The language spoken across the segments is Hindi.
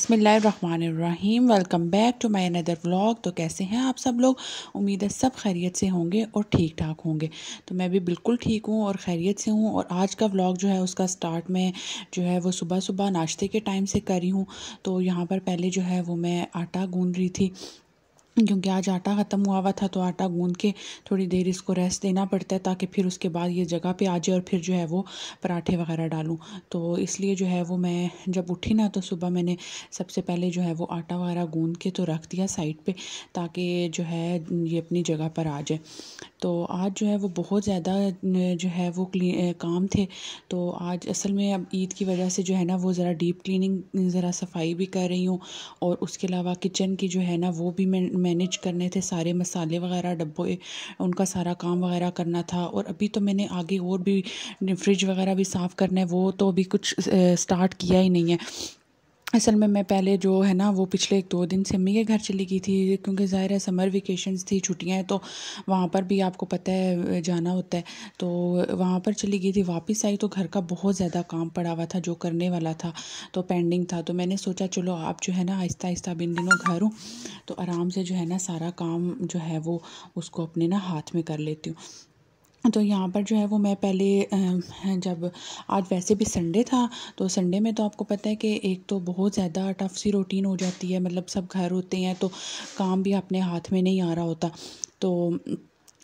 बिसमीम welcome back to my another vlog तो कैसे हैं आप सब लोग उम्मीद है सब खैरियत से होंगे और ठीक ठाक होंगे तो मैं भी बिल्कुल ठीक हूँ और खैरियत से हूँ और आज का व्लॉग जो है उसका स्टार्ट मैं जो है वो सुबह सुबह नाश्ते के टाइम से करी हूँ तो यहाँ पर पहले जो है वो मैं आटा गूँध रही थी क्योंकि आज आटा ख़त्म हुआ हुआ था तो आटा गूंद के थोड़ी देर इसको रेस्ट देना पड़ता है ताकि फिर उसके बाद ये जगह पे आ जाए और फिर जो है वो पराठे वगैरह डालूँ तो इसलिए जो है वो मैं जब उठी ना तो सुबह मैंने सबसे पहले जो है वो आटा वगैरह गूंद के तो रख दिया साइड पे ताकि जो है ये अपनी जगह पर आ जाए तो आज जो है वो बहुत ज़्यादा जो है वो काम थे तो आज असल में अब ईद की वजह से जो है ना वो ज़रा डीप क्लिनिंग ज़रा सफाई भी कर रही हूँ और उसके अलावा किचन की जो है ना वो भी मैं मैनेज करने थे सारे मसाले वगैरह डब्बे उनका सारा काम वगैरह करना था और अभी तो मैंने आगे और भी फ्रिज वगैरह भी साफ़ करना है वो तो अभी कुछ स्टार्ट किया ही नहीं है असल में मैं पहले जो है ना वो पिछले एक दो दिन से अम्मी के घर चली गई थी क्योंकि ज़ाहिर है समर वेकेशंस थी हैं तो वहाँ पर भी आपको पता है जाना होता है तो वहाँ पर चली गई थी वापस आई तो घर का बहुत ज़्यादा काम पड़ा हुआ था जो करने वाला था तो पेंडिंग था तो मैंने सोचा चलो आप जो है ना आहिस्ता आहिस्ता अब इन दिनों घर हूँ तो आराम से जो है ना सारा काम जो है वो उसको अपने ना हाथ में कर लेती हूँ हाँ, तो यहाँ पर जो है वो मैं पहले जब आज वैसे भी संडे था तो संडे में तो आपको पता है कि एक तो बहुत ज़्यादा टफ सी रूटीन हो जाती है मतलब सब घर होते हैं तो काम भी अपने हाथ में नहीं आ रहा होता तो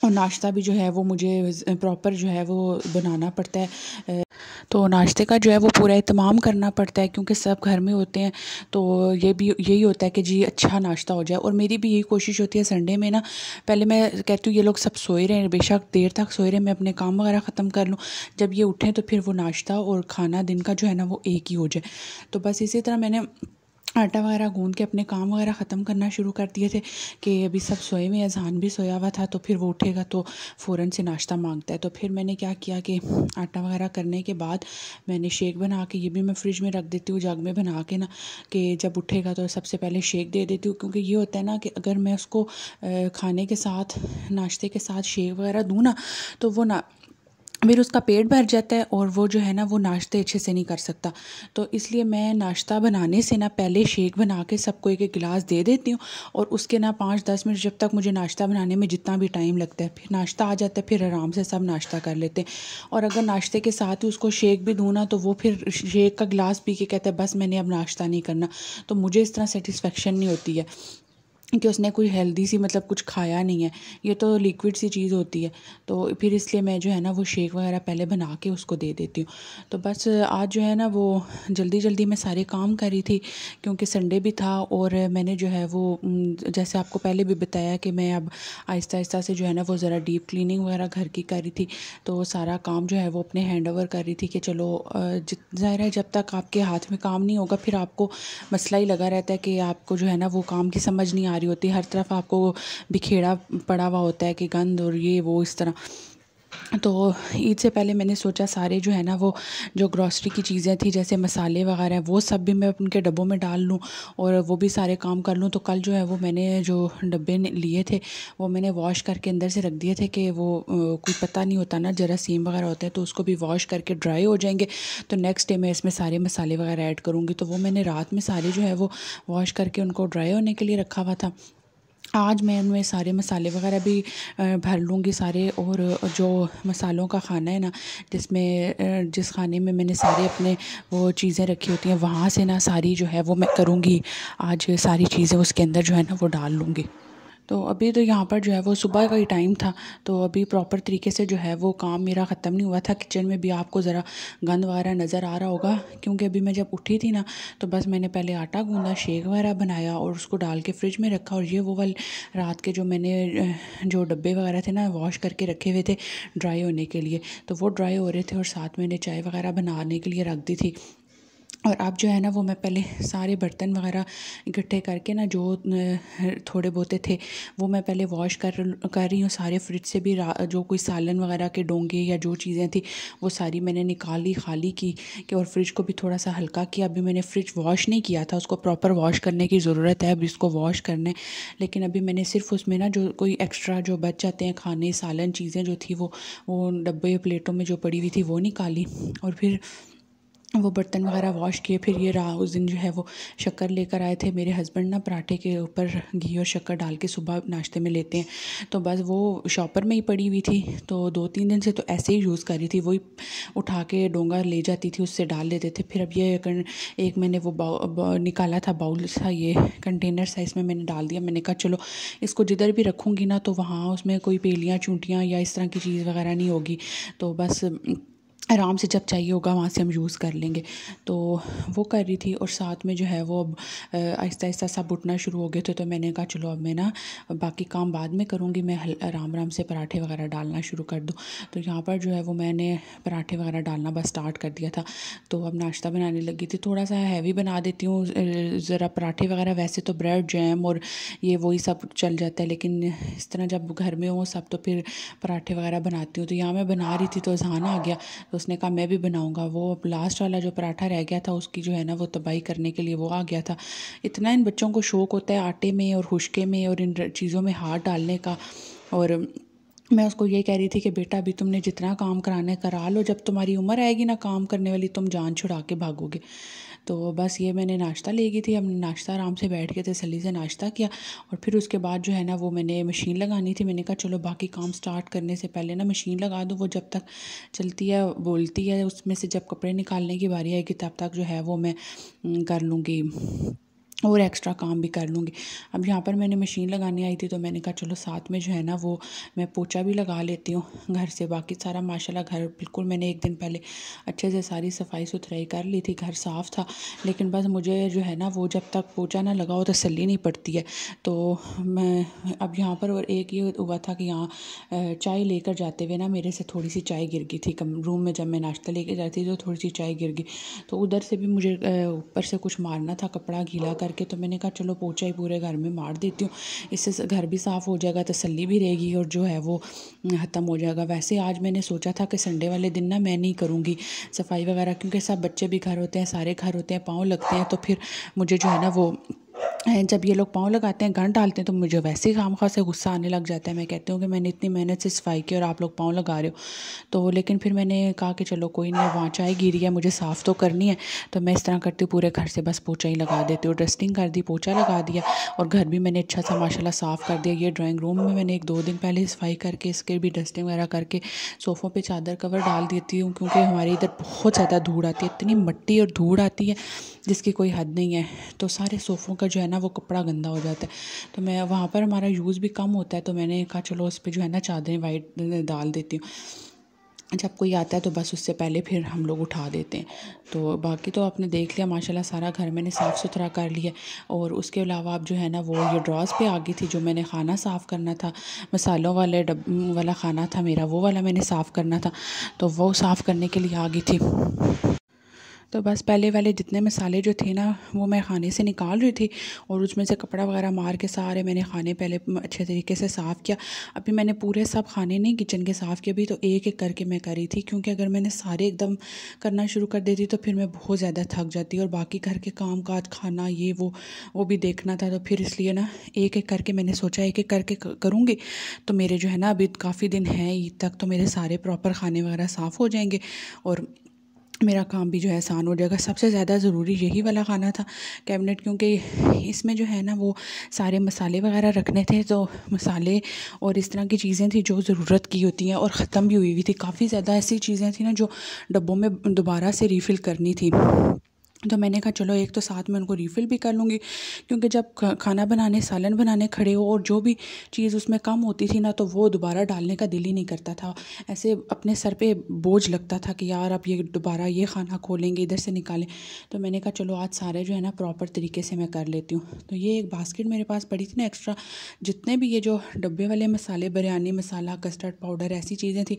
और नाश्ता भी जो है वो मुझे प्रॉपर जो है वो बनाना पड़ता है तो नाश्ते का जो है वो पूरा इतमाम करना पड़ता है क्योंकि सब घर में होते हैं तो ये भी यही होता है कि जी अच्छा नाश्ता हो जाए और मेरी भी यही कोशिश होती है संडे में ना पहले मैं कहती हूँ ये लोग सब सोए रहे हैं बेशक देर तक सोए रहे हैं मैं अपने काम वगैरह ख़त्म कर लूँ जब ये उठें तो फिर वो नाश्ता और खाना दिन का जो है ना वो एक ही हो जाए तो बस इसी तरह मैंने आटा वगैरह गूंद के अपने काम वगैरह ख़त्म करना शुरू कर दिए थे कि अभी सब सोए में अजान भी सोया हुआ था तो फिर वो उठेगा तो फ़ौरन से नाश्ता मांगता है तो फिर मैंने क्या किया कि आटा वगैरह करने के बाद मैंने शेक बना के ये भी मैं फ्रिज में रख देती हूँ जग में बना के ना कि जब उठेगा तो सबसे पहले शेक दे देती हूँ क्योंकि ये होता है ना कि अगर मैं उसको खाने के साथ नाश्ते के साथ शेक वगैरह दूँ ना तो वो ना फिर उसका पेट भर जाता है और वो जो है ना वो नाश्ते अच्छे से नहीं कर सकता तो इसलिए मैं नाश्ता बनाने से ना पहले शेक बना के सबको एक एक गिलास दे देती हूँ और उसके ना पाँच दस मिनट जब तक मुझे नाश्ता बनाने में जितना भी टाइम लगता है फिर नाश्ता आ जाता है फिर आराम से सब नाश्ता कर लेते हैं और अगर नाश्ते के साथ ही उसको शेक भी दूँ ना तो वो फिर शेक का गिलास पी के कहते हैं बस मैंने अब नाश्ता नहीं करना तो मुझे इस तरह सेटिस्फेक्शन नहीं होती है कि उसने कोई हेल्दी सी मतलब कुछ खाया नहीं है ये तो लिक्विड सी चीज़ होती है तो फिर इसलिए मैं जो है ना वो शेक वगैरह पहले बना के उसको दे देती हूँ तो बस आज जो है ना वो जल्दी जल्दी मैं सारे काम कर रही थी क्योंकि संडे भी था और मैंने जो है वो जैसे आपको पहले भी बताया कि मैं अब आहिस्ता आहिस्ता से जो है ना वो ज़रा डीप क्लिनिंग वगैरह घर की कर रही थी तो सारा काम जो है वो अपने हैंड ओवर कर रही थी कि चलो ज़ाहिर है जब तक आपके हाथ में काम नहीं होगा फिर आपको मसला ही लगा रहता है कि आपको जो है ना वो काम की समझ नहीं आ आ रही होती हर तरफ आपको बिखेरा पड़ा हुआ होता है कि गंद और ये वो इस तरह तो ईद से पहले मैंने सोचा सारे जो है ना वो जो ग्रॉसरी की चीज़ें थी जैसे मसाले वगैरह वो सब भी मैं उनके डब्बों में डाल लूँ और वो भी सारे काम कर लूँ तो कल जो है वो मैंने जो डब्बे लिए थे वो मैंने वॉश करके अंदर से रख दिए थे कि वो कोई पता नहीं होता ना जरा सीम वगैरह होता है तो उसको भी वॉश करके ड्राई हो जाएंगे तो नेक्स्ट डे मैं इसमें सारे मसाले वगैरह ऐड करूँगी तो वो मैंने रात में सारे जो है वो वॉश करके उनको ड्राई होने के लिए रखा हुआ था आज मैं उनमें सारे मसाले वगैरह भी भर लूँगी सारे और जो मसालों का खाना है ना जिसमें जिस खाने में मैंने सारे अपने वो चीज़ें रखी होती हैं वहाँ से ना सारी जो है वो मैं करूँगी आज सारी चीज़ें उसके अंदर जो है ना वो डाल लूँगी तो अभी तो यहाँ पर जो है वो सुबह का ही टाइम था तो अभी प्रॉपर तरीके से जो है वो काम मेरा ख़त्म नहीं हुआ था किचन में भी आपको ज़रा गंद वगैरह नज़र आ रहा होगा क्योंकि अभी मैं जब उठी थी ना तो बस मैंने पहले आटा गूंदा शेक वगैरह बनाया और उसको डाल के फ्रिज में रखा और ये वो वाल रात के जो मैंने जो डब्बे वगैरह थे ना वॉश करके रखे हुए थे ड्राई होने के लिए तो वो ड्राई हो रहे थे और साथ मैंने चाय वगैरह बनाने के लिए रख दी थी और अब जो है ना वो मैं पहले सारे बर्तन वगैरह इकट्ठे करके ना जो थोड़े बहुते थे वो मैं पहले वॉश कर कर रही हूँ सारे फ्रिज से भी जो कोई सालन वगैरह के डोंगे या जो चीज़ें थी वो सारी मैंने निकाली खाली की कि और फ्रिज को भी थोड़ा सा हल्का किया अभी मैंने फ्रिज वॉश नहीं किया था उसको प्रॉपर वॉश करने की ज़रूरत है अभी इसको वॉश करने लेकिन अभी मैंने सिर्फ उसमें ना जो कोई एक्स्ट्रा जो बच जाते हैं खाने सालन चीज़ें जो थी वो वो डब्बे प्लेटों में जो पड़ी हुई थी वो निकाली और फिर वो बर्तन वगैरह वॉश किए फिर ये रहा उस दिन जो है वो शक्कर लेकर आए थे मेरे हस्बैंड ना पराठे के ऊपर घी और शक्कर डाल के सुबह नाश्ते में लेते हैं तो बस वो शॉपर में ही पड़ी हुई थी तो दो तीन दिन से तो ऐसे ही यूज़ कर रही थी वही उठा के डोंगा ले जाती थी उससे डाल देते थे फिर अब ये एक मैंने वो बाउ निकाला था बाउल सा ये कंटेनर सा इसमें मैंने डाल दिया मैंने कहा चलो इसको जिधर भी रखूँगी ना तो वहाँ उसमें कोई पेलियाँ चूंटियाँ या इस तरह की चीज़ वगैरह नहीं होगी तो बस आराम से जब चाहिए होगा वहाँ से हम यूज़ कर लेंगे तो वो कर रही थी और साथ में जो है वो अब आहिस्ता आहिस्ता सब उठना शुरू हो गए थे तो मैंने कहा चलो अब मैं ना बाकी काम बाद में करूँगी मैं आराम आराम से पराठे वगैरह डालना शुरू कर दूँ तो यहाँ पर जो है वो मैंने पराठे वगैरह डालना बस स्टार्ट कर दिया था तो अब नाश्ता बनाने लगी थी थोड़ा सा हैवी बना देती हूँ ज़रा पराठे वगैरह वैसे तो ब्रेड जैम और ये वही सब चल जाता है लेकिन इस तरह जब घर में हो सब तो फिर पराठे वगैरह बनाती हूँ तो यहाँ मैं बना रही थी तो जहाँ आ गया तो उसने कहा मैं भी बनाऊँगा वो अब लास्ट वाला जो पराठा रह गया था उसकी जो है ना वो तबाही करने के लिए वो आ गया था इतना इन बच्चों को शौक़ होता है आटे में और हुशके में और इन चीज़ों में हाथ डालने का और मैं उसको ये कह रही थी कि बेटा अभी तुमने जितना काम कराना है करा लो जब तुम्हारी उम्र आएगी ना काम करने वाली तुम जान छुड़ा के भागोगे तो बस ये मैंने नाश्ता ले गई थी हमने नाश्ता आराम से बैठ के तसली से नाश्ता किया और फिर उसके बाद जो है ना वो मैंने मशीन लगानी थी मैंने कहा चलो बाकी काम स्टार्ट करने से पहले ना मशीन लगा दो वो जब तक चलती है बोलती है उसमें से जब कपड़े निकालने की बारी आएगी तब तक जो है वो मैं कर लूँगी और एक्स्ट्रा काम भी कर लूँगी अब यहाँ पर मैंने मशीन लगाने आई थी तो मैंने कहा चलो साथ में जो है ना वो मैं पोचा भी लगा लेती हूँ घर से बाकी सारा माशाल्लाह घर बिल्कुल मैंने एक दिन पहले अच्छे से सारी सफाई सुथराई कर ली थी घर साफ़ था लेकिन बस मुझे जो है ना वो जब तक पोचा ना लगाओ तो तसली नहीं पड़ती है तो मैं अब यहाँ पर और एक ये हुआ था कि यहाँ चाय लेकर जाते हुए ना मेरे से थोड़ी सी चाय गिर गई थी कम रूम में जब मैं नाश्ता लेके जाती थी तो थोड़ी सी चाय गिर गई तो उधर से भी मुझे ऊपर से कुछ मारना था कपड़ा गीला कर करके तो मैंने कहा चलो पोछा ही पूरे घर में मार देती हूँ इससे घर भी साफ़ हो जाएगा तसल्ली भी रहेगी और जो है वो हम्म, ख़त्म हो जाएगा वैसे आज मैंने सोचा था कि संडे वाले दिन ना मैं नहीं करूँगी सफाई वगैरह क्योंकि सब बच्चे भी घर होते हैं सारे घर होते हैं पाँव लगते हैं तो फिर मुझे जो है ना वो जब ये लोग पाँव लगाते हैं गन डालते हैं तो मुझे वैसे ही खाम खास से गुस्सा आने लग जाता है मैं कहती हूँ कि मैंने इतनी मेहनत से सफाई की और आप लोग पाँव लगा रहे हो तो लेकिन फिर मैंने कहा कि चलो कोई नहीं वहाँ चाय गिरी है मुझे साफ़ तो करनी है तो मैं इस तरह करती हूँ पूरे घर से बस पोछा ही लगा देती हूँ डस्टिंग कर दी पोछा लगा दिया और घर भी मैंने अच्छा सा माशाला साफ़ कर दिया ये ड्राॅइंग रूम में मैंने एक दो दिन पहले सफाई करके इसके भी डस्टिंग वगैरह करके सोफ़ों पर चादर कवर डाल देती हूँ क्योंकि हमारे इधर बहुत ज़्यादा धूड़ आती है इतनी मट्टी और धूड़ आती है जिसकी कोई हद नहीं है तो सारे सोफ़ों का जो है ना ना वो कपड़ा गंदा हो जाता है तो मैं वहाँ पर हमारा यूज़ भी कम होता है तो मैंने कहा चलो उस पर जो है ना चादरें वाइट डाल देती हूँ जब कोई आता है तो बस उससे पहले फिर हम लोग उठा देते हैं तो बाकी तो आपने देख लिया माशाल्लाह सारा घर मैंने साफ़ सुथरा कर लिया और उसके अलावा आप जो है ना वो ये ड्रॉज पे आ गई थी जो मैंने खाना साफ़ करना था मसालों वाले डब वाला खाना था मेरा वो वाला मैंने साफ़ करना था तो वो साफ़ करने के लिए आ गई थी तो बस पहले वाले जितने मसाले जो थे ना वो मैं खाने से निकाल रही थी और उसमें से कपड़ा वगैरह मार के सारे मैंने खाने पहले अच्छे तरीके से साफ़ किया अभी मैंने पूरे सब खाने नहीं किचन के साफ़ किए अभी तो एक एक करके मैं करी थी क्योंकि अगर मैंने सारे एकदम करना शुरू कर देती तो फिर मैं बहुत ज़्यादा थक जाती और बाकी घर के काम काज खाना ये वो वो भी देखना था तो फिर इसलिए ना एक एक करके मैंने सोचा एक एक करके करूँगी तो मेरे जो है ना अभी काफ़ी दिन हैं ईद तक तो मेरे सारे प्रॉपर खाने वगैरह साफ़ हो जाएंगे और मेरा काम भी जो है आसान हो जाएगा सबसे ज़्यादा ज़रूरी यही वाला खाना था कैबिनेट क्योंकि इसमें जो है ना वो सारे मसाले वगैरह रखने थे तो मसाले और इस तरह की चीज़ें थी जो ज़रूरत की होती हैं और ख़त्म भी हुई हुई थी काफ़ी ज़्यादा ऐसी चीज़ें थी ना जो डब्बों में दोबारा से रीफिल करनी थी तो मैंने कहा चलो एक तो साथ में उनको रिफ़िल भी कर लूँगी क्योंकि जब खाना बनाने सालन बनाने खड़े हो और जो भी चीज़ उसमें कम होती थी ना तो वो दोबारा डालने का दिल ही नहीं करता था ऐसे अपने सर पे बोझ लगता था कि यार अब ये दोबारा ये खाना खोलेंगे इधर से निकालें तो मैंने कहा चलो आज सारे जो है ना प्रॉपर तरीके से मैं कर लेती हूँ तो ये एक बास्केट मेरे पास पड़ी थी ना एक्स्ट्रा जितने भी ये जो डब्बे वाले मसाले बिरयानी मसाला कस्टर्ड पाउडर ऐसी चीज़ें थी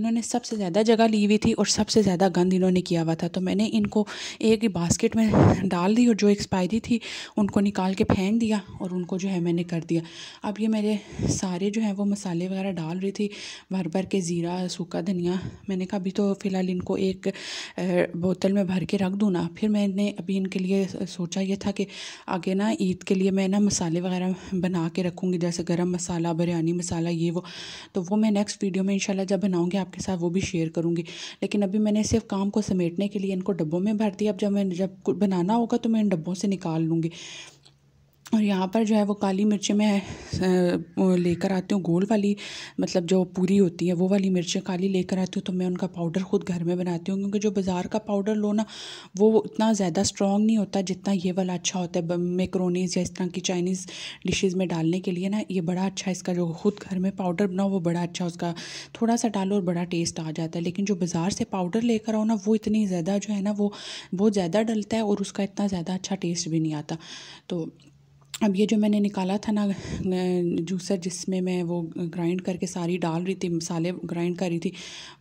इन्होंने सबसे ज़्यादा जगह ली हुई थी और सबसे ज़्यादा गंद इन्होंने किया हुआ था तो मैंने इनको एक ही बास्केट में डाल दी और जो एक्सपायरी थी उनको निकाल के फेंक दिया और उनको जो है मैंने कर दिया अब ये मेरे सारे जो है वो मसाले वगैरह डाल रही थी भर भर के ज़ीरा सूखा धनिया मैंने कहा अभी तो फ़िलहाल इनको एक बोतल में भर के रख दूँ ना फिर मैंने अभी इनके लिए सोचा ये था कि आगे ना ईद के लिए मैं ना मसाले वगैरह बना के रखूँगी जैसे गर्म मसाला बिरयानी मसाला ये वो तो वो मैं नेक्स्ट वीडियो में इनशाला जब बनाऊँगी आपके साथ वो भी शेयर करूँगी लेकिन अभी मैंने सिर्फ काम को समेटने के लिए इनको डब्बों में भर दिया अब जब मैं जब बनाना होगा तो मैं इन डब्बों से निकाल लूँगी और यहाँ पर जो है वो काली मिर्चें मैं लेकर आती हूँ गोल वाली मतलब जो पूरी होती है वो वाली मिर्चें काली लेकर आती हूँ तो मैं उनका पाउडर ख़ुद घर में बनाती हूँ क्योंकि जो बाज़ार का पाउडर लो ना वो इतना ज़्यादा स्ट्रॉन्ग नहीं होता जितना ये वाला अच्छा होता है मेकरोनीज़ या इस तरह की चाइनीज़ डिशेज़ में डालने के लिए ना ये बड़ा अच्छा इसका जो खुद घर में पाउडर बनाओ वो बड़ा अच्छा उसका थोड़ा सा डालो और बड़ा टेस्ट आ जाता है लेकिन जो बाज़ार से पाउडर लेकर आओ ना वो इतनी ज़्यादा जो है ना वो बहुत ज़्यादा डलता है और उसका इतना ज़्यादा अच्छा टेस्ट भी नहीं आता तो अब ये जो मैंने निकाला था ना जूसर जिसमें मैं वो ग्राइंड करके सारी डाल रही थी मसाले ग्राइंड कर रही थी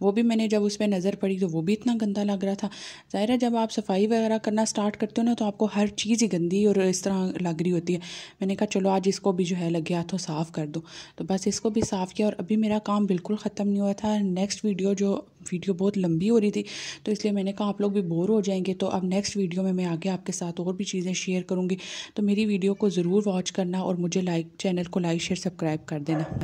वो भी मैंने जब उस पर नज़र पड़ी तो वो भी इतना गंदा लग रहा था ज़ाहिर है जब आप सफाई वगैरह करना स्टार्ट करते हो ना तो आपको हर चीज़ ही गंदी और इस तरह लग रही होती है मैंने कहा चलो आज इसको भी जो है लगे हाथों साफ़ कर दो तो बस इसको भी साफ़ किया और अभी मेरा काम बिल्कुल ख़त्म नहीं हुआ था नेक्स्ट वीडियो जो वीडियो बहुत लंबी हो रही थी तो इसलिए मैंने कहा आप लोग भी बोर हो जाएंगे तो अब नेक्स्ट वीडियो में मैं आगे आपके साथ और भी चीज़ें शेयर करूँगी तो मेरी वीडियो को ज़रूर ज़रूर वॉच करना और मुझे लाइक चैनल को लाइक शेयर सब्सक्राइब कर देना